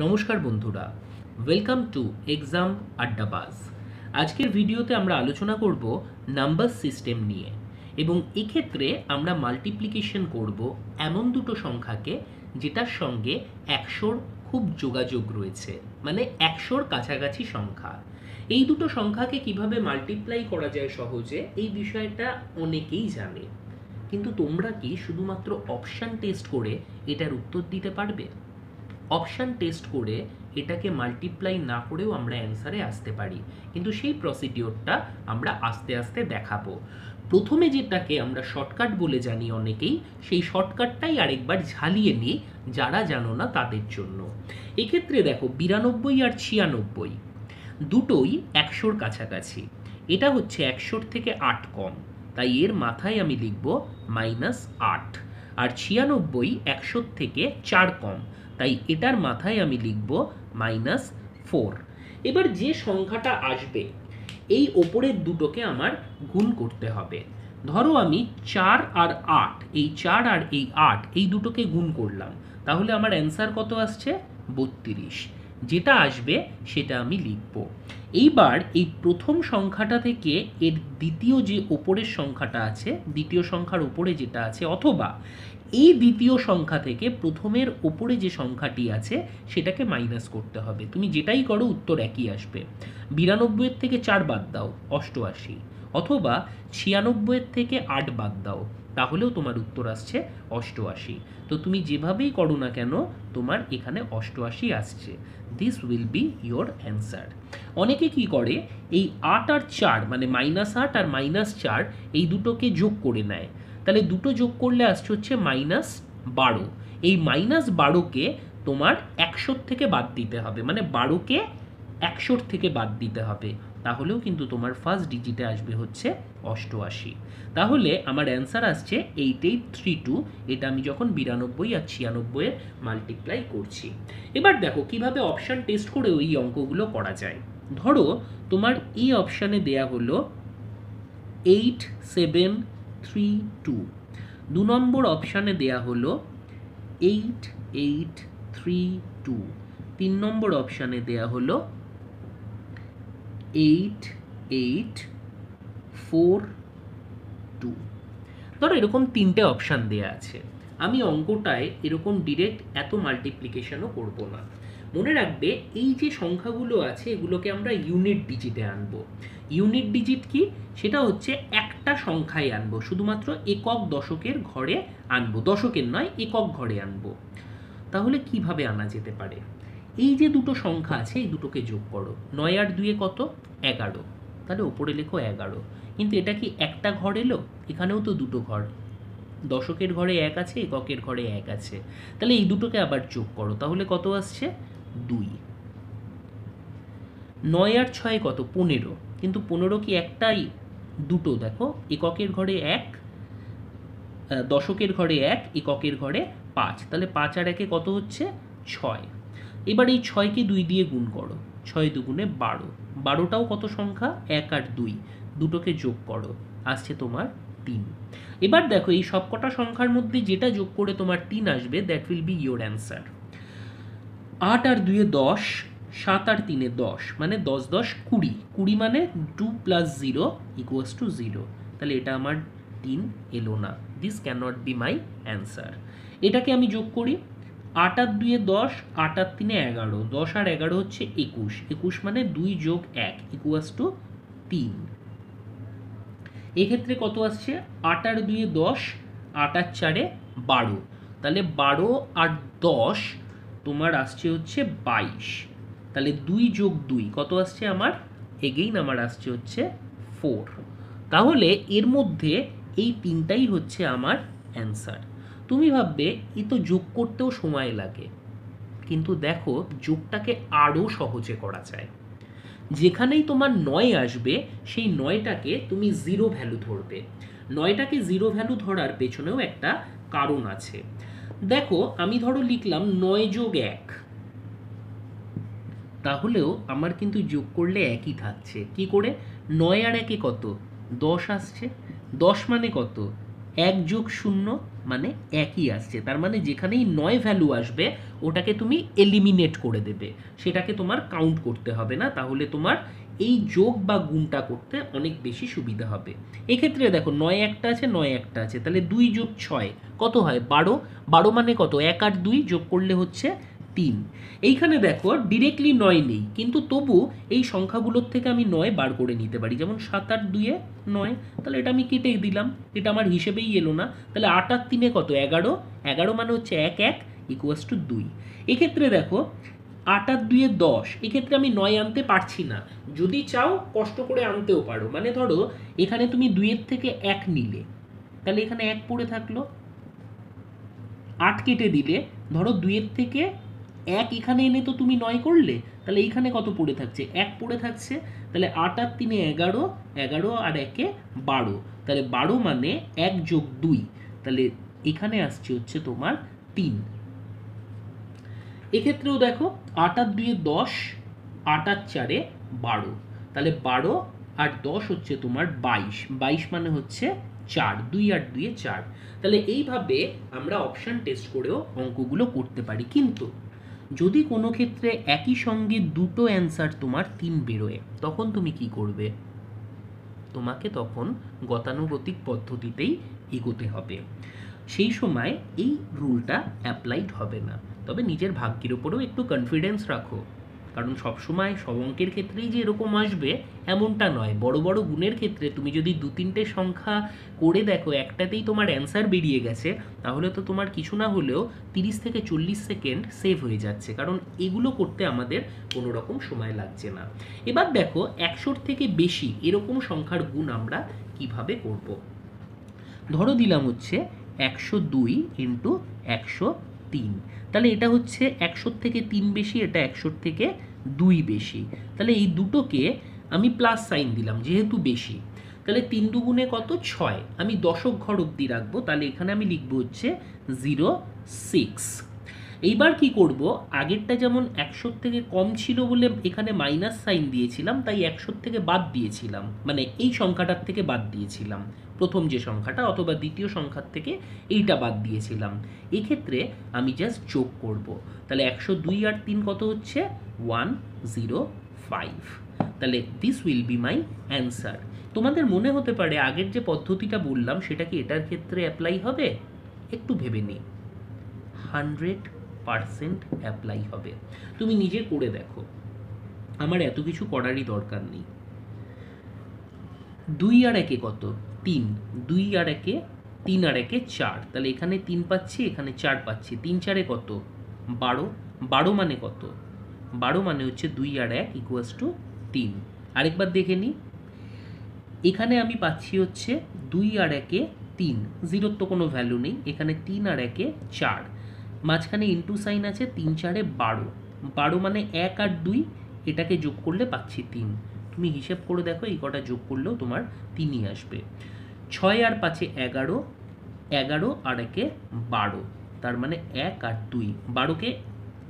নমস্কার বন্ধুরা welcome to exam আড্ডাবাজ আজকের ভিডিওতে আমরা আলোচনা করব নাম্বার সিস্টেম নিয়ে এবং এক্ষেত্রে আমরা মাল্টিপ্লিকেশন করব এমন দুটো সংখ্যাকে যেটার সঙ্গে একশোর খুব যোগাযোগ রয়েছে মানে একশোর কাছাকাছি সংখ্যা এই দুটো সংখ্যাকে কিভাবে মাল্টিপ্লাই করা যায় সহজে এই বিষয়টা অনেকেই জানে কিন্তু তোমরা কি শুধুমাত্র অপশান টেস্ট করে এটার উত্তর দিতে পারবে অপশান টেস্ট করে এটাকে মাল্টিপ্লাই না করেও আমরা অ্যান্সারে আসতে পারি কিন্তু সেই প্রসিডিওরটা আমরা আস্তে আস্তে দেখাবো প্রথমে যেটাকে আমরা শর্টকাট বলে জানি অনেকেই সেই শর্টকাটটাই আরেকবার ঝালিয়ে নিই যারা জানো না তাদের জন্য এক্ষেত্রে দেখো বিরানব্বই আর ছিয়ানব্বই দুটোই একশোর কাছাকাছি এটা হচ্ছে একশোর থেকে আট কম তাই এর মাথায় আমি লিখব মাইনাস আট আর ছিয়ানব্বই একশোর থেকে চার কম তাই এটার মাথায় আমি লিখব মাইনাস ফোর এবার যে সংখ্যাটা আসবে এই ওপরের দুটোকে আমার গুণ করতে হবে ধরো আমি চার আর আট এই চার আর এই আট এই দুটোকে গুণ করলাম তাহলে আমার অ্যান্সার কত আসছে বত্রিশ যেটা আসবে সেটা আমি লিখব এইবার এই প্রথম সংখ্যাটা থেকে এর দ্বিতীয় যে ওপরের সংখ্যাটা আছে দ্বিতীয় সংখ্যার ওপরে যেটা আছে অথবা এই দ্বিতীয় সংখ্যা থেকে প্রথমের ওপরে যে সংখ্যাটি আছে সেটাকে মাইনাস করতে হবে তুমি যেটাই করো উত্তর একই আসবে বিরানব্বইয়ের থেকে চার বাদ দাও অষ্টআশি অথবা ছিয়ানব্বইয়ের থেকে আট বাদ দাও তাহলেও তোমার উত্তর আসছে অষ্টআশি তো তুমি যেভাবেই করো না কেন তোমার এখানে অষ্টআশি আসছে this will be your answer অনেকে কি করে এই আট আর চার মানে মাইনাস আট আর মাইনাস চার এই দুটোকে যোগ করে নেয় তাহলে দুটো যোগ করলে আসছে হচ্ছে মাইনাস বারো এই মাইনাস বারোকে তোমার একশোর থেকে বাদ দিতে হবে মানে বারোকে একশোর থেকে বাদ দিতে হবে তাহলেও কিন্তু তোমার ফার্স্ট ডিজিটে আসবে হচ্ছে অষ্টআশি তাহলে আমার অ্যান্সার আসছে এইট এইট থ্রি টু এটা আমি যখন বিরানব্বই আর ছিয়ানব্বইয়ের মাল্টিপ্লাই করছি এবার দেখো কিভাবে অপশান টেস্ট করে ওই অঙ্কগুলো করা যায় ধরো তোমার এই অপশানে দেয়া হলো এইট সেভেন থ্রি টু দু নম্বর অপশানে দেয়া হলো এইট এইট থ্রি টু তিন নম্বর অপশানে দেয়া হলো এইট এইট ফোর টু ধরো এরকম তিনটে অপশান দেয়া আছে আমি অঙ্কটায় এরকম ডিরেক্ট এত মাল্টিপ্লিকেশনও করব না মনে রাখবে এই যে সংখ্যাগুলো আছে এগুলোকে আমরা ইউনিট ডিজিটে আনবো ইউনিট ডিজিট কি সেটা হচ্ছে একটা সংখ্যায় আনবো শুধুমাত্র একক দশকের ঘরে আনবো দশকের নয় একক ঘরে আনবো তাহলে কিভাবে আনা যেতে পারে এই যে দুটো সংখ্যা আছে এই দুটোকে যোগ করো নয় আর দুয়ে কত এগারো তাহলে ওপরে লেখো এগারো কিন্তু এটা কি একটা ঘর এলো এখানেও তো দুটো ঘর দশকের ঘরে এক আছে এককের ঘরে এক আছে তাহলে এই দুটোকে আবার যোগ করো তাহলে কত আসছে দুই নয় আর ছয় কত পনেরো কিন্তু পনেরো কি একটাই দুটো দেখো এককের ঘরে এক দশকের ঘরে এক এককের ঘরে পাঁচ তাহলে পাঁচ আর একে কত হচ্ছে ছয় এবার এই ছয়কে দুই দিয়ে গুণ করো ছয় দুগুণে বারো বারোটাও কত সংখ্যা এক আর দুই দুটোকে যোগ করো আসছে তোমার তিন এবার দেখো এই সবকটা সংখ্যার মধ্যে যেটা যোগ করে তোমার তিন আসবে that will be your answer আট আর দুয়ে দশ সাত আর তিনে দশ মানে দশ দশ কুড়ি কুড়ি মানে two plus zero equals two zero তাহলে এটা আমার তিন এলো না this can not be my answer এটাকে আমি যোগ করি আট আর দুয়ে দশ আট আর তিনে এগারো দশ আর এগারো হচ্ছে একুশ একুশ মানে দুই যোগ এক ইকুয়াস টু তিন এক্ষেত্রে কত আসছে আট আর দুয়ে দশ আট আর চারে বারো তাহলে বারো আর দশ তোমার আসছে হচ্ছে বাইশ তাহলে দুই যোগ দুই কত আসছে আমার এগেইন আমার আসছে হচ্ছে ফোর তাহলে এর মধ্যে এই তিনটাই হচ্ছে আমার অ্যান্সার তুমি ভাববে এ তো যোগ করতেও সময় লাগে কিন্তু দেখো যোগটাকে আরও সহজে করা যায় যেখানেই তোমার নয় আসবে সেই নয়টাকে তুমি জিরো ভ্যালু ধরবে নয়টাকে জিরো ভ্যালু ধরার পেছনেও একটা কারণ আছে দেখো আমি ধরো লিখলাম নয় যোগ এক তাহলেও আমার কিন্তু যোগ করলে একই থাকছে কি করে নয় আর একে কত দশ আসছে দশ মানে কত এক যোগ শূন্য মানে একই আসছে তার মানে যেখানেই নয় ভ্যালু আসবে ওটাকে তুমি এলিমিনেট করে দেবে সেটাকে তোমার কাউন্ট করতে হবে না তাহলে তোমার এই যোগ বা গুণটা করতে অনেক বেশি সুবিধা হবে এক্ষেত্রে দেখো নয় একটা আছে নয় একটা আছে তাহলে দুই যোগ ছয় কত হয় বারো বারো মানে কত এক আর দুই যোগ করলে হচ্ছে তিন এইখানে দেখো ডিরেক্টলি নয় নেই কিন্তু তবু এই সংখ্যাগুলোর থেকে আমি নয় বার করে নিতে পারি যেমন সাত আট দুয়ে নয় তাহলে এটা আমি কেটে দিলাম এটা আমার হিসেবেই এলো না তাহলে আট আর তিনে কত এগারো এগারো মানে হচ্ছে এক এক ইকুয়াস টু দুই এক্ষেত্রে দেখো আট আর দুয়ে দশ এক্ষেত্রে আমি নয় আনতে পারছি না যদি চাও কষ্ট করে আনতেও পারো মানে ধরো এখানে তুমি দুয়ের থেকে এক নিলে তাহলে এখানে এক পড়ে থাকলো আট কেটে দিলে ধরো দুইয়ের থেকে এক এখানে এনে তো তুমি নয় করলে তাহলে এইখানে কত পড়ে থাকছে এক পড়ে থাকছে তাহলে আট আর তিনে এগারো এগারো আর একে বারো তাহলে বারো মানে এক যোগ দুই তাহলে এখানে আসছে হচ্ছে তোমার তিন এক্ষেত্রেও দেখো আট আর দুয়ে দশ আট আর চারে বারো তাহলে বারো আর দশ হচ্ছে তোমার বাইশ বাইশ মানে হচ্ছে চার দুই আর দুইয়ে চার তাহলে এইভাবে আমরা অপশান টেস্ট করেও অঙ্কগুলো করতে পারি কিন্তু যদি কোনো ক্ষেত্রে একই সঙ্গে দুটো অ্যান্সার তোমার তিন বেরোয় তখন তুমি কি করবে তোমাকে তখন গতানুগতিক পদ্ধতিতেই এগোতে হবে সেই সময় এই রুলটা অ্যাপ্লাইড হবে না তবে নিজের ভাগ্যের ওপরেও একটু কনফিডেন্স রাখো কারণ সবসময় সব অঙ্কের ক্ষেত্রেই যে এরকম আসবে এমনটা নয় বড় বড় গুণের ক্ষেত্রে তুমি যদি দু তিনটে সংখ্যা করে দেখো একটাতেই তোমার অ্যান্সার বেরিয়ে গেছে তাহলে তো তোমার কিছু না হলেও তিরিশ থেকে চল্লিশ সেকেন্ড সেভ হয়ে যাচ্ছে কারণ এগুলো করতে আমাদের কোনো রকম সময় লাগছে না এবার দেখো একশোর থেকে বেশি এরকম সংখ্যার গুণ আমরা কিভাবে করব। ধরো দিলাম হচ্ছে একশো দুই ইন্টু একশো তিন তাহলে এটা হচ্ছে একশোর থেকে তিন বেশি এটা একশোর থেকে দুই বেশি তাহলে এই দুটোকে আমি প্লাস সাইন দিলাম যেহেতু বেশি তাহলে তিন দুগুণে কত ছয় আমি দশক ঘর অবধি রাখবো তাহলে এখানে আমি লিখবো হচ্ছে জিরো সিক্স এইবার কি করব আগেরটা যেমন একশোর থেকে কম ছিল বলে এখানে মাইনাস সাইন দিয়েছিলাম তাই একশোর থেকে বাদ দিয়েছিলাম মানে এই সংখ্যাটার থেকে বাদ দিয়েছিলাম প্রথম যে সংখ্যাটা অথবা দ্বিতীয় সংখ্যার থেকে এইটা বাদ দিয়েছিলাম এক্ষেত্রে আমি জাস্ট যোগ করব তাহলে একশো দুই আর তিন কত হচ্ছে ওয়ান জিরো ফাইভ তাহলে this will be my answer তোমাদের মনে হতে পারে আগের যে পদ্ধতিটা বললাম সেটা কি এটার ক্ষেত্রে অ্যাপ্লাই হবে একটু ভেবে নিই হান্ড্রেড পার্সেন্ট অ্যাপ্লাই হবে তুমি নিজে করে দেখো আমার এত কিছু করারই দরকার নেই দুই আর একে কত তিন দুই আর একে তিন আর একে চার তাহলে এখানে তিন পাচ্ছি এখানে চার পাচ্ছি তিন চারে কত বারো বারো মানে কত বারো মানে হচ্ছে দুই আর এক ইকুয়াস টু তিন আরেকবার দেখে নিই এখানে আমি পাচ্ছি হচ্ছে দুই আর একে তিন জিরোর তো কোনো ভ্যালু নেই এখানে তিন আর একে চার মাঝখানে ইন্টু সাইন আছে তিন চারে বারো বারো মানে এক আর দুই এটাকে যোগ করলে পাচ্ছি তিন তুমি হিসেব করে দেখো এই কটা যোগ করলেও তোমার তিনই আসবে ছয় আর পাঁচে এগারো এগারো আর একে বারো তার মানে এক আর দুই বারোকে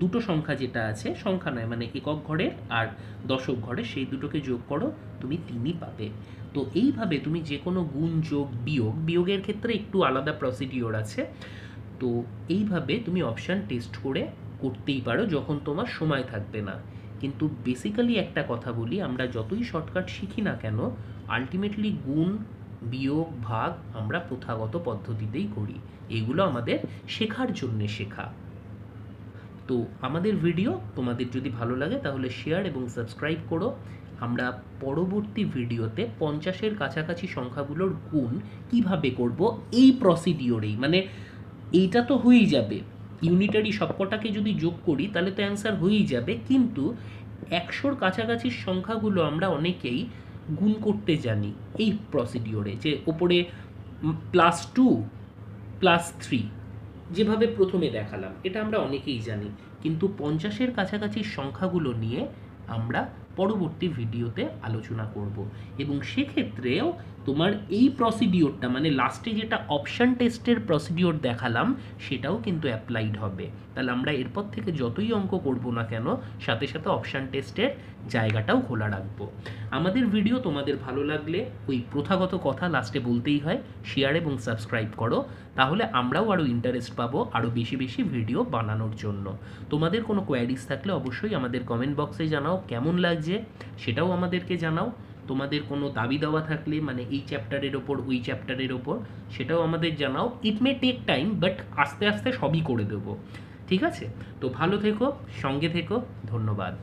দুটো সংখ্যা যেটা আছে সংখ্যা নয় মানে একক ঘরের আর দশক ঘরের সেই দুটোকে যোগ করো তুমি তিনই পাবে তো এইভাবে তুমি যে কোনো গুণ যোগ বিয়োগ বিয়োগের ক্ষেত্রে একটু আলাদা প্রসিডিওর আছে তো এইভাবে তুমি অপশান টেস্ট করে করতেই পারো যখন তোমার সময় থাকবে না কিন্তু বেসিক্যালি একটা কথা বলি আমরা যতই শর্টকাট শিখি না কেন আলটিমেটলি গুণ বিয়োগ ভাগ আমরা প্রথাগত পদ্ধতিতেই করি এগুলো আমাদের শেখার জন্যে শেখা তো আমাদের ভিডিও তোমাদের যদি ভালো লাগে তাহলে শেয়ার এবং সাবস্ক্রাইব করো আমরা পরবর্তী ভিডিওতে পঞ্চাশের কাছাকাছি সংখ্যাগুলোর গুণ কিভাবে করব এই প্রসিডিওরেই মানে এইটা তো হয়েই যাবে ইউনিটারি সবকটাকে যদি যোগ করি তাহলে তো অ্যান্সার হয়েই যাবে কিন্তু একশোর কাছাকাছি সংখ্যাগুলো আমরা অনেকেই গুণ করতে জানি এই প্রসিডিওরে যে ওপরে প্লাস টু প্লাস থ্রি যেভাবে প্রথমে দেখালাম এটা আমরা অনেকেই জানি কিন্তু পঞ্চাশের কাছাকাছি সংখ্যাগুলো নিয়ে আমরা পরবর্তী ভিডিওতে আলোচনা করব এবং সেক্ষেত্রেও তোমার এই প্রসিডিওরটা মানে লাস্টে যেটা অপশান টেস্টের প্রসিডিওর দেখালাম সেটাও কিন্তু অ্যাপ্লাইড হবে তাহলে আমরা এরপর থেকে যতই অঙ্ক করব না কেন সাথে সাথে অপশান টেস্টের জায়গাটাও খোলা রাখবো আমাদের ভিডিও তোমাদের ভালো লাগলে ওই প্রথাগত কথা লাস্টে বলতেই হয় শেয়ার এবং সাবস্ক্রাইব করো তাহলে আমরাও আরও ইন্টারেস্ট পাবো আরও বেশি বেশি ভিডিও বানানোর জন্য তোমাদের কোনো কোয়ারিজ থাকলে অবশ্যই আমাদের কমেন্ট বক্সে জানাও কেমন লাগছে সেটাও আমাদেরকে জানাও তোমাদের কোনো দাবি দেওয়া থাকলে মানে এই চ্যাপ্টারের ওপর ওই চ্যাপ্টারের ওপর সেটাও আমাদের জানাও it may take time but আস্তে আস্তে সবই করে দেবো ঠিক আছে তো ভালো থেকো সঙ্গে থেকো ধন্যবাদ